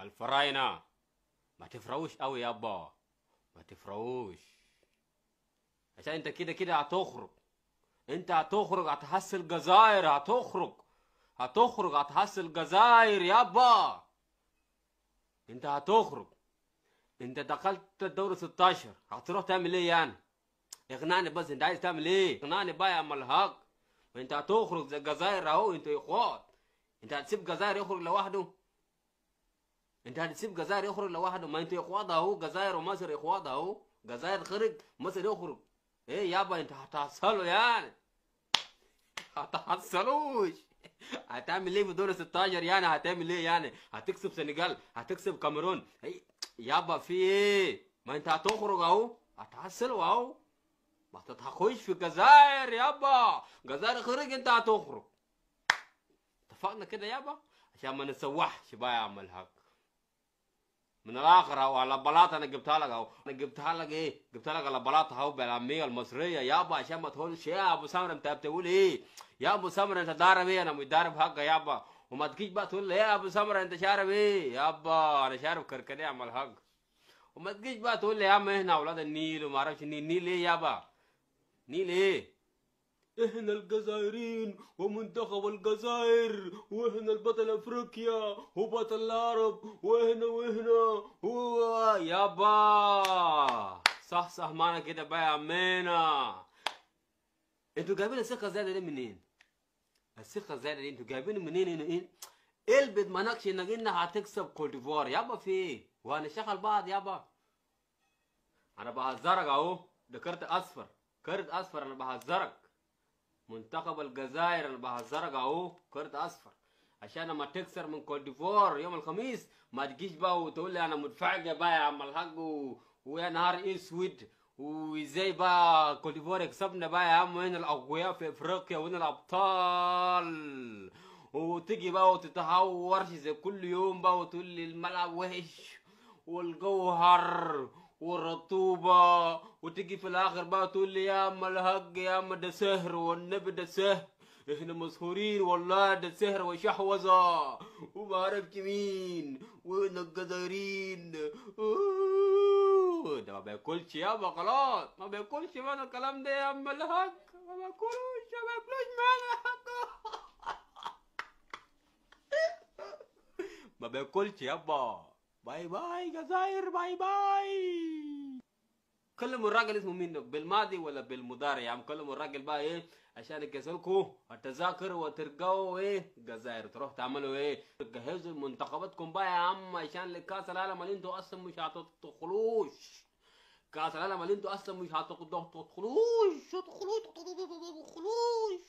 الفراينة ما تفرقوش قوي يابا ما تفرقوش عشان انت كده كده هتخرج انت هتخرج هتحصل جزائر هتخرج هتخرج هتحصل جزائر يابا انت هتخرج انت دخلت الدور 16 هتروح تعمل ايه يعني اقنعني بس انت عايز تعمل ايه اقنعني بقى يا ملهاج انت هتخرج زي الجزائر اهو انت يخوض انت هتسيب جزائر يخرج لوحده انت هتسيب جزائر يخرج لوحده ما انت اخوات اهو جزائر ومصر اخوات اهو جزائر خرج مصر يخرج ايه يابا انت هتحصلوا يعني هتحصلوش هتعمل ايه في دور 16 يعني هتعمل ايه يعني هتكسب سنغال هتكسب كاميرون يابا ايه في ايه ما انت هتخرج اهو هتحصلوا اهو ما تضحكوش في الجزائر يابا جزائر خرج انت هتخرج اتفقنا كده يابا عشان ما نسوحش بقى يا عم الهك من الاخر او على بلاط انا جبتها لك او انا جبتها لك ايه؟ جبتها لك على بلاط اهو بالعاميه المصريه يابا عشان ما تقولش يا ابو سمر انت بتقول ايه؟ يا ابو سمر انت ضارب ايه؟ انا متضارب حقه يابا وما تجيش بقى تقول لي يا ابو سمر انت شارب ايه؟ يابا انا شارب كركديه اعمل حق وما تجيش بقى تقول لي يا عم هنا اولاد النيل وما اعرفش النيل النيل ايه يابا؟ نيل ايه؟ احنا الجزائريين ومنتخب الجزائر واحنا البطل افريقيا وبطل العرب واحنا واحنا هو يابا صح صح معنا كده بقى يا عمنا انتوا جايبين الثقه الزايده دي منين؟ الثقه الزايده دي انتوا جايبين منين انه ايه؟ البت مناكش انك انك هتكسب كوت ديفوار يابا في ايه؟ وهنشتغل بعض يابا انا بهزرك اهو ده كارت اصفر كارت اصفر انا بهزرك منتخب الجزائر البحر الزرقاء اهو كرت اصفر عشان ما تكسر من كوت ديفوار يوم الخميس ما تجيش بقى وتقول لي انا منفعجه بقى يا عم الحاج ويا نهار اسود وازاي بقى كوت ديفوار يكسبنا بقى يا عم وين الاقوياء في افريقيا وين الابطال وتيجي بقى وتتهورش زي كل يوم بقى وتقول لي الملعب وحش والجوهر والرطوبة وتجي في الآخر بقى تقول لي يا أما الهج يا أما ده سهر والنبي ده سهر احنا مسهورين والله ده سهر وشحوذة وما عرفت مين واحنا الجزائريين ده ما بياكلش يابا خلاص ما بياكلش بقى الكلام ده يا أما الهج ما بياكلوش ما بياكلوش معانا ما بياكلش يابا باي باي جزائر باي باي كلموا الراجل اسمه مين بالماضي ولا بالمضارع يعني كلموا الراجل بقى ايه عشان يكسلكوا التذاكر وترجعوا ايه الجزائر تروح تعملوا ايه تجهزوا منتخباتكم بقى يا عم عشان لكاس العالم اللي انتوا اصلا مش هتدخلوش كاس العالم اللي انتوا اصلا مش هتدخلوش تدخلوش تدخلوش